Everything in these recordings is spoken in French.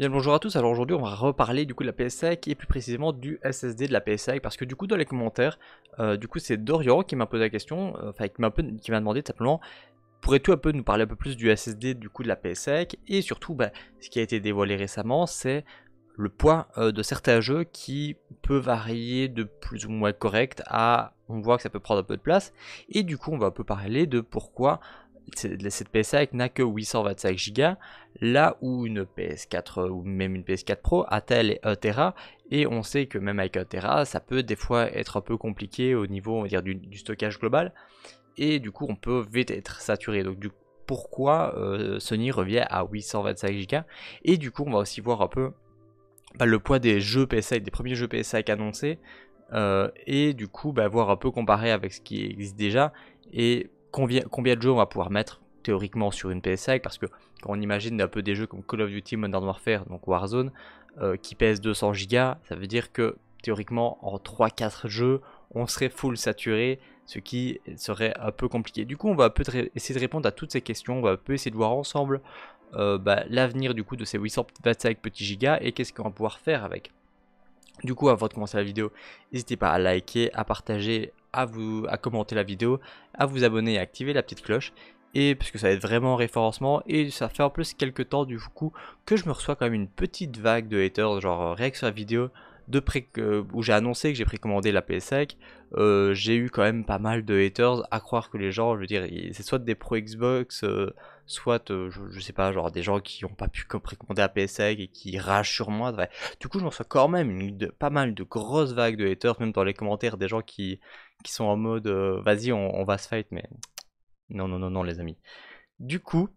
Bien bonjour à tous, alors aujourd'hui on va reparler du coup de la PS5 et plus précisément du SSD de la ps5 parce que du coup dans les commentaires, euh, du coup c'est Dorian qui m'a posé la question, euh, enfin qui m'a demandé tout simplement pourrais-tu un peu nous parler un peu plus du SSD du coup de la ps5 et surtout bah, ce qui a été dévoilé récemment c'est le poids euh, de certains jeux qui peut varier de plus ou moins correct à on voit que ça peut prendre un peu de place et du coup on va un peu parler de pourquoi cette PS5 n'a que 825 Go, là où une PS4 euh, ou même une PS4 Pro tel et 1 Tera, et on sait que même avec 1 Tera, ça peut des fois être un peu compliqué au niveau dire, du, stockage global, et du coup on peut vite être saturé. Donc du pourquoi euh, Sony revient à 825 Go, et du coup on va aussi voir un peu bah, le poids des jeux PS5, des premiers jeux PS5 annoncés, euh, et du coup bah, voir un peu comparé avec ce qui existe déjà, et combien, de jeux on va pouvoir mettre théoriquement sur une PS5 parce que quand on imagine un peu des jeux comme Call of Duty Modern Warfare, donc Warzone, euh, qui pèsent 200 gigas, ça veut dire que théoriquement en 3-4 jeux, on serait full saturé, ce qui serait un peu compliqué. Du coup, on va un peu essayer de répondre à toutes ces questions, on va un peu essayer de voir ensemble euh, bah, l'avenir du coup de ces 825 petits gigas et qu'est-ce qu'on va pouvoir faire avec. Du coup, avant de commencer la vidéo, n'hésitez pas à liker, à partager, à, vous, à commenter la vidéo, à vous abonner et à activer la petite cloche. Et parce que ça être vraiment au référencement et ça fait en plus quelques temps du coup que je me reçois quand même une petite vague de haters genre euh, réaction à la vidéo, de pré où j'ai annoncé que j'ai précommandé la PS5, euh, j'ai eu quand même pas mal de haters à croire que les gens, je veux dire, c'est soit des pro Xbox, euh, soit, euh, je, sais pas, genre des gens qui ont pas pu précommander la PS5 et qui rachent sur moi. Du coup, je reçois quand même pas mal de grosses vagues de haters, même dans les commentaires, des gens qui, qui sont en mode vas-y, on, on, va se fight, mais non, non, non, non, les amis. Du coup,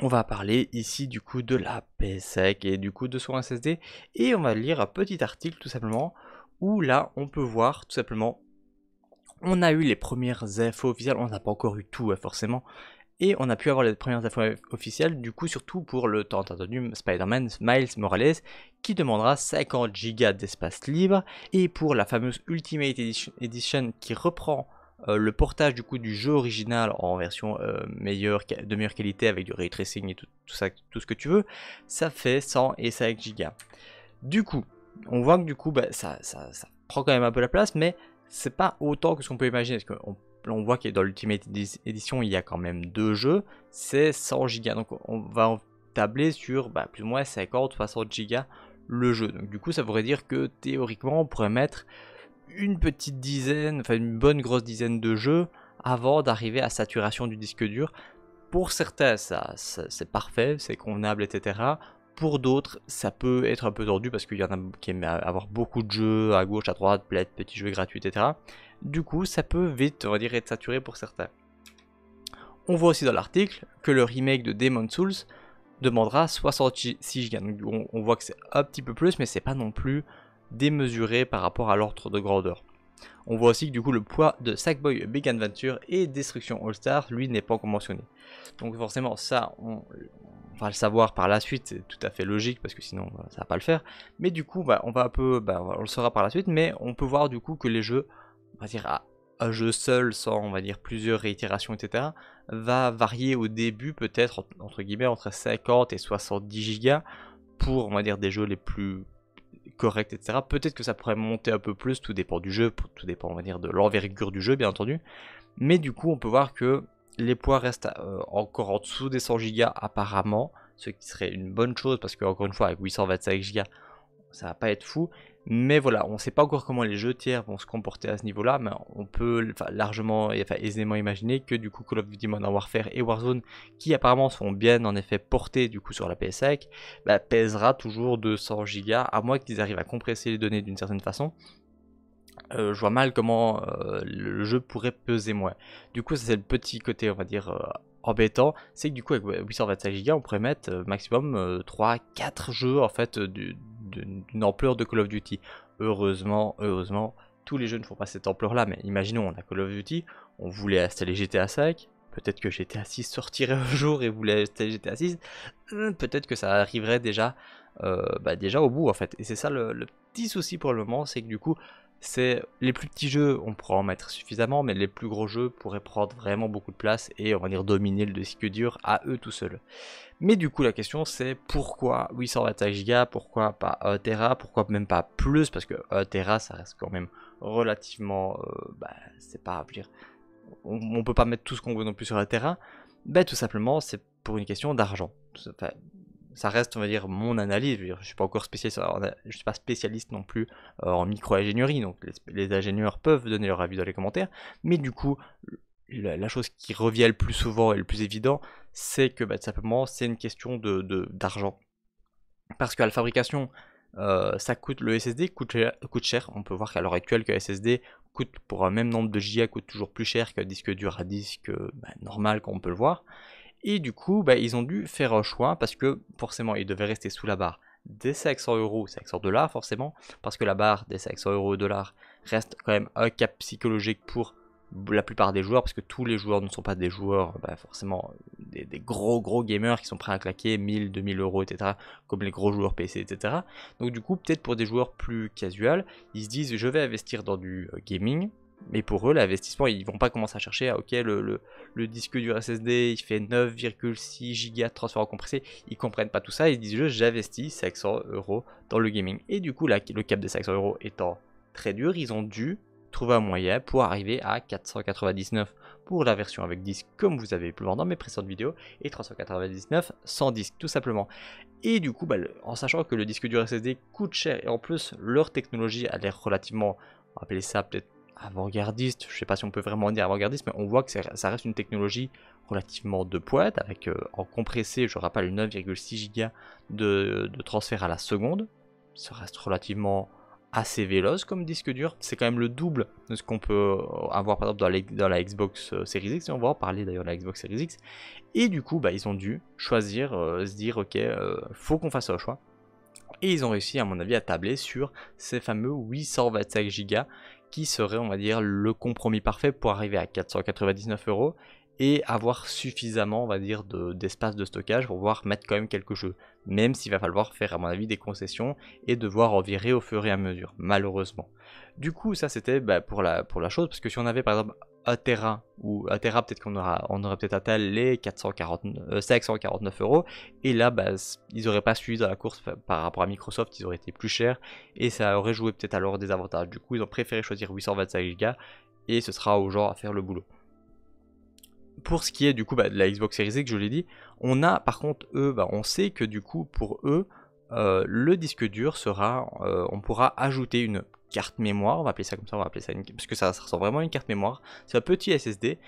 on va parler ici du coup de la PSEC et du coup de son SSD et on va lire un petit article tout simplement où là on peut voir tout simplement on a eu les premières infos officielles, on n'a pas encore eu tout hein, forcément et on a pu avoir les premières infos officielles du coup surtout pour le tant attendu Spider-Man Miles Morales qui demandera 50 Go d'espace libre et pour la fameuse Ultimate Edition qui reprend euh, le portage du coup du jeu original en version euh, meilleure, de meilleure qualité avec du ray tracing et tout, ça, tout ce que tu veux, ça fait 100 et 5 gigas. Du coup, on voit que du coup, bah, ça, prend quand même un peu la place, mais c'est pas autant que ce qu'on peut imaginer. Parce qu'on on voit que dans l'Ultimate Edition, il y a quand même deux jeux, c'est 100 gigas. Donc on va tabler sur bah, plus ou moins 50, 60 gigas le jeu. Donc du coup, ça voudrait dire que théoriquement, on pourrait mettre une petite dizaine, enfin une bonne grosse dizaine de jeux avant d'arriver à saturation du disque dur. Pour certains, ça, c'est parfait, c'est convenable, etc. Pour d'autres, ça peut être un peu tordu parce qu'il y en a qui aiment avoir beaucoup de jeux à gauche, à droite, plein petits jeux gratuits, etc. Du coup, ça peut vite, on va dire, être saturé pour certains. On voit aussi dans l'article que le remake de Demon's Souls demandera 66 Go. On, voit que c'est un petit peu plus, mais c'est pas non plus démesuré par rapport à l'ordre de grandeur. On voit aussi que du coup le poids de Sackboy Big Adventure et Destruction All-Star, lui, n'est pas encore mentionné. Donc forcément, ça, on, va le savoir par la suite, c'est tout à fait logique parce que sinon ça ça va pas le faire. Mais du coup, bah, on va un peu, bah, on le saura par la suite, mais on peut voir du coup que les jeux, on va dire à un jeu seul, sans on va dire plusieurs réitérations, etc., va varier au début peut-être entre guillemets entre 50 et 70 gigas pour on va dire des jeux les plus correct, etc. Peut-être que ça pourrait monter un peu plus, tout dépend du jeu, tout dépend, on va de l'envergure du jeu, bien entendu. Mais du coup, on peut voir que les poids restent euh, encore en dessous des 100 Go apparemment, ce qui serait une bonne chose parce que encore une fois avec 825 Go ça va pas être fou, mais voilà, on ne sait pas encore comment les jeux tiers vont se comporter à ce niveau-là, mais on peut largement et enfin, aisément imaginer que du coup Call of Duty Modern Warfare et Warzone, qui apparemment sont bien en effet portés du coup sur la PS5, bah, pèsera toujours 200 gigas, à moins qu'ils arrivent à compresser les données d'une certaine façon. Euh, je vois mal comment euh, le jeu pourrait peser moins. Du coup, c'est le petit côté, on va dire, euh, embêtant, c'est que du coup avec 825 Go on pourrait mettre maximum 3-4 jeux en fait d'une ampleur de Call of Duty. Heureusement, heureusement, tous les jeux ne font pas cette ampleur-là, mais imaginons, on a Call of Duty, on voulait installer GTA V, peut-être que GTA 6 sortirait un jour et voulait installer GTA 6, euh, peut-être que ça arriverait déjà, euh, bah déjà au bout en fait. Et c'est ça le, petit souci pour le moment, c'est que du coup, c'est les plus petits jeux, on pourra en mettre suffisamment, mais les plus gros jeux pourraient prendre vraiment beaucoup de place et on va dire dominer le disque dur à eux tout seuls. Mais du coup la question c'est pourquoi 825 Go, pourquoi pas 1 pourquoi même pas plus, parce que 1 ça reste quand même relativement, euh, bah, c'est pas à dire, on, peut pas mettre tout ce qu'on veut non plus sur la terrain. Ben tout simplement c'est pour une question d'argent. Enfin, ça reste, on va dire, mon analyse. Je ne suis pas encore spécialiste, je suis pas spécialiste non plus euh, en micro-ingénierie, donc les, ingénieurs peuvent donner leur avis dans les commentaires, mais du coup, la, chose qui revient le plus souvent et le plus évident, c'est que bah, simplement, c'est une question d'argent. De, d'argent Parce qu'à la fabrication, euh, ça coûte le SSD coûte cher, coûte cher. On peut voir qu'à l'heure actuelle que SSD coûte pour un même nombre de gigas coûte toujours plus cher qu'un disque dur à disque euh, bah, normal comme on peut le voir. Et du coup, bah, ils ont dû faire un choix parce que forcément, ils devaient rester sous la barre des 500 euros, 500 dollars forcément, parce que la barre des 500 euros dollars reste quand même un cap psychologique pour la plupart des joueurs, parce que tous les joueurs ne sont pas des joueurs, bah, forcément, des, gros gros gamers qui sont prêts à claquer 1000, 2000 euros, etc., comme les gros joueurs PC, etc. Donc du coup, peut-être pour des joueurs plus casuals, ils se disent, je vais investir dans du euh, gaming, mais pour eux, l'investissement, ils vont pas commencer à chercher, ah, ok, le, le, disque dur SSD, il fait 9,6 Go de transfert compressé. Ils comprennent pas tout ça, ils disent juste, j'investis 500 euros dans le gaming. Et du coup, là, le cap des 500 euros étant très dur, ils ont dû trouver un moyen pour arriver à 499 pour la version avec disque, comme vous avez pu le voir dans mes précédentes vidéos, et 399 sans disque, tout simplement. Et du coup, bah, en sachant que le disque dur SSD coûte cher, et en plus, leur technologie, a l'air relativement, on va appeler ça peut-être avant-gardiste, je ne sais pas si on peut vraiment dire avant-gardiste, mais on voit que ça reste une technologie relativement de poète, avec euh, en compressé, je rappelle, 9,6 gigas de, transfert à la seconde. Ça reste relativement assez véloce comme disque dur. C'est quand même le double de ce qu'on peut euh, avoir par exemple dans, la Xbox euh, Series X, et on va en parler d'ailleurs de la Xbox Series X. Et du coup, bah, ils ont dû choisir, se dire, ok, faut qu'on fasse un choix. Et ils ont réussi, à mon avis, à tabler sur ces fameux 825 Go qui serait, on va dire, le compromis parfait pour arriver à 499 euros et avoir suffisamment, on va dire, d'espace de, stockage pour pouvoir mettre quand même quelques jeux. Même s'il va falloir faire, à mon avis, des concessions et devoir en virer au fur et à mesure, malheureusement. Du coup, ça c'était bah, pour, la, pour la chose, parce que si on avait par exemple Atera, ou Atera peut-être qu'on aura, on aurait peut-être atteint les 449, 549 euh, euros, et là, bah, ils n'auraient pas suivi dans la course par rapport à Microsoft, ils auraient été plus chers, et ça aurait joué peut-être alors des avantages. Du coup, ils ont préféré choisir 825 Go, et ce sera aux gens à faire le boulot. Pour ce qui est du coup bah, de la Xbox Series X, je l'ai dit, on a par contre eux, bah, on sait que du coup pour eux, euh, le disque dur sera, euh, on pourra ajouter une carte mémoire, on va appeler ça comme ça, on va appeler parce que ça, ressemble vraiment à une carte mémoire. C'est un petit SSD.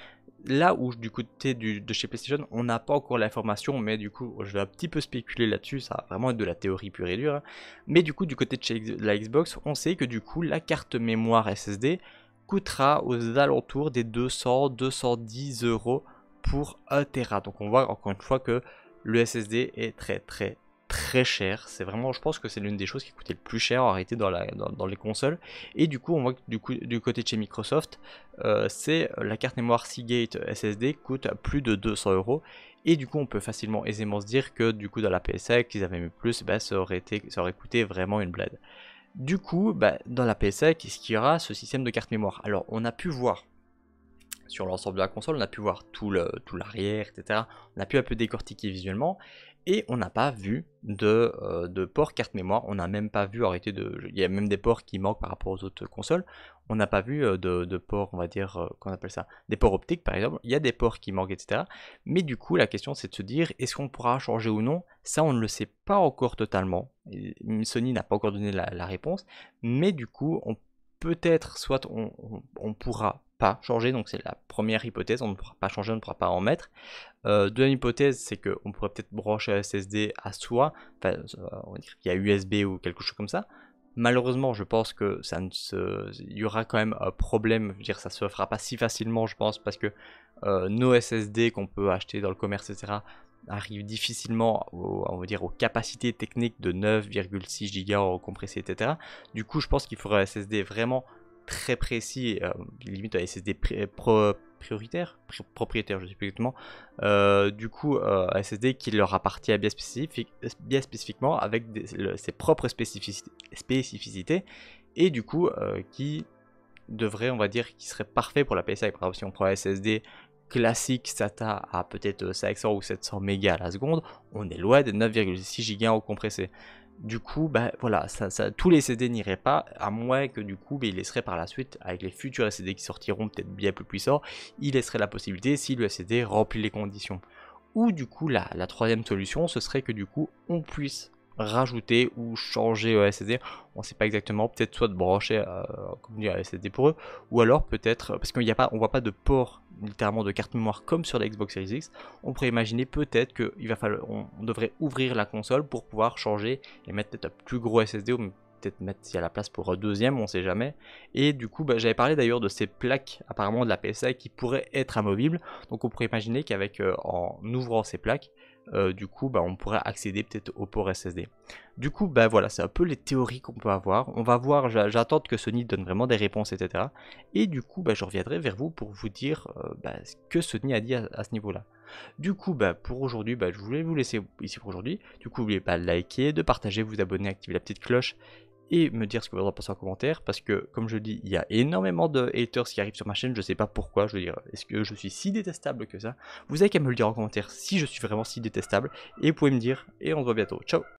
Là où du côté de chez PlayStation, on n'a pas encore l'information, mais du coup, je vais un petit peu spéculer là-dessus. Ça va vraiment être de la théorie pure et dure. Hein. Mais du coup, du côté de chez la Xbox, on sait que du coup, la carte mémoire SSD coûtera aux alentours des 200-210 euros pour 1 Tera. Donc on voit encore une fois que le SSD est très très très cher. C'est vraiment, je pense que c'est l'une des choses qui coûtait le plus cher arrêté dans, la, dans, les consoles. Et du coup, on voit que du, coup, du côté de chez Microsoft, euh, c'est la carte mémoire Seagate SSD coûte plus de 200 euros. Et du coup, on peut facilement, aisément se dire que du coup, dans la PSA, qu'ils avaient mis plus, bah, ça, aurait été, ça aurait coûté vraiment une blade. Du coup, bah, dans la PSA, qu'est-ce qu'il y aura ce système de carte mémoire Alors, on a pu voir sur l'ensemble de la console, on a pu voir tout l'arrière, tout etc. On a pu un peu décortiquer visuellement. Et on n'a pas vu de, euh, de, port carte mémoire. On n'a même pas vu, arrêter de. Il y a même des ports qui manquent par rapport aux autres consoles. On n'a pas vu euh, de, de ports, on va dire, euh, qu'on appelle ça, des ports optiques par exemple. Il y a des ports qui manquent, etc. Mais du coup, la question c'est de se dire, est-ce qu'on pourra changer ou non Ça, on ne le sait pas encore totalement. Sony n'a pas encore donné la, réponse. Mais du coup, on peut-être, soit on, on pourra changer, donc c'est la première hypothèse, on ne pourra pas changer, on ne pourra pas en mettre. Euh, deuxième hypothèse, c'est qu'on pourrait peut-être brancher un SSD à soi, enfin, euh, on va dire y a USB ou quelque chose comme ça. Malheureusement, je pense que ça ne se... y aura quand même un problème. dire, ça se fera pas si facilement, je pense, parce que euh, nos SSD qu'on peut acheter dans le commerce, etc., arrivent difficilement, on va dire, aux capacités techniques de 9,6 Go compressés, etc. Du coup, je pense qu'il faudrait un SSD vraiment très précis, euh, limite à SSD prioritaire, propriétaire, je ne sais plus exactement, euh, du coup euh, SSD qui leur appartient bien, spécifique, bien spécifiquement avec ses propres spécificités, et du coup qui devrait, on va dire, qui serait parfait pour la PSI. Par exemple, si on prend un SSD classique SATA à peut-être 500 ou 700 mégas à la seconde, on est loin des 9,6 gigas au compressé du coup, ben voilà, ça, tous les CD n'iraient pas, à moins que du coup, ben, bah, il laisseraient par la suite, avec les futurs CD qui sortiront peut-être bien plus puissants, il laisserait la possibilité si le CD remplit les conditions. Ou du coup, la troisième solution, ce serait que du coup, on puisse rajouter ou changer au euh, SSD. On ne sait pas exactement, peut-être soit de brancher euh, à, SSD pour eux, ou alors peut-être, euh, parce qu'il a qu'on ne voit pas de port littéralement de carte mémoire comme sur la Xbox Series X, on pourrait imaginer peut-être qu'on on devrait ouvrir la console pour pouvoir changer et mettre peut-être un plus gros SSD ou peut-être mettre s'il y a la place pour un deuxième, on sait jamais. Et du coup, bah, j'avais parlé d'ailleurs de ces plaques apparemment de la PSA qui pourraient être amovibles. Donc on pourrait imaginer qu'avec en ouvrant ces plaques, euh, du coup, bah, on pourrait accéder peut-être au port SSD. Du coup, bah, voilà, c'est un peu les théories qu'on peut avoir. On va voir, j'attends que Sony donne vraiment des réponses, etc. Et du coup, bah, je reviendrai vers vous pour vous dire euh, bah, ce que Sony a dit à, ce niveau-là. Du coup, bah, pour aujourd'hui, bah, je voulais vous laisser ici pour aujourd'hui. Du coup, n'oubliez pas de liker, de partager, vous abonner, activer la petite cloche et me dire ce que vous en pensez en commentaire parce que comme je dis il y a énormément de haters qui arrivent sur ma chaîne je sais pas pourquoi je veux dire est-ce que je suis si détestable que ça vous avez qu'à me le dire en commentaire si je suis vraiment si détestable et vous pouvez me dire et on se voit bientôt ciao